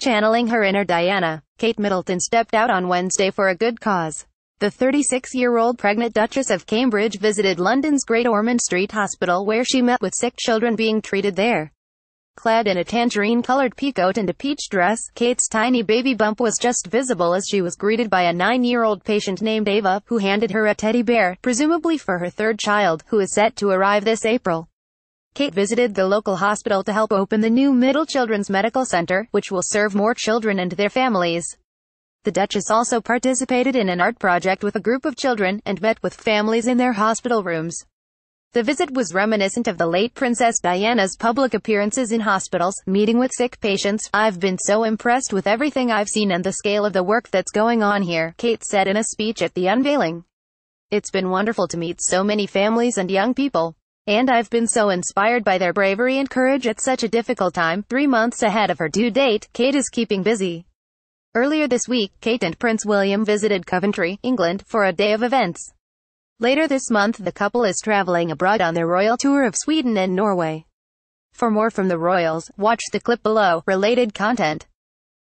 Channeling her inner Diana, Kate Middleton stepped out on Wednesday for a good cause. The 36-year-old pregnant Duchess of Cambridge visited London's Great Ormond Street Hospital where she met with sick children being treated there. Clad in a tangerine-colored peacoat and a peach dress, Kate's tiny baby bump was just visible as she was greeted by a nine-year-old patient named Ava, who handed her a teddy bear, presumably for her third child, who is set to arrive this April. Kate visited the local hospital to help open the new Middle Children's Medical Center, which will serve more children and their families. The Duchess also participated in an art project with a group of children, and met with families in their hospital rooms. The visit was reminiscent of the late Princess Diana's public appearances in hospitals, meeting with sick patients. I've been so impressed with everything I've seen and the scale of the work that's going on here, Kate said in a speech at the unveiling. It's been wonderful to meet so many families and young people. And I've been so inspired by their bravery and courage at such a difficult time, three months ahead of her due date, Kate is keeping busy. Earlier this week, Kate and Prince William visited Coventry, England, for a day of events. Later this month the couple is traveling abroad on their royal tour of Sweden and Norway. For more from the royals, watch the clip below, related content.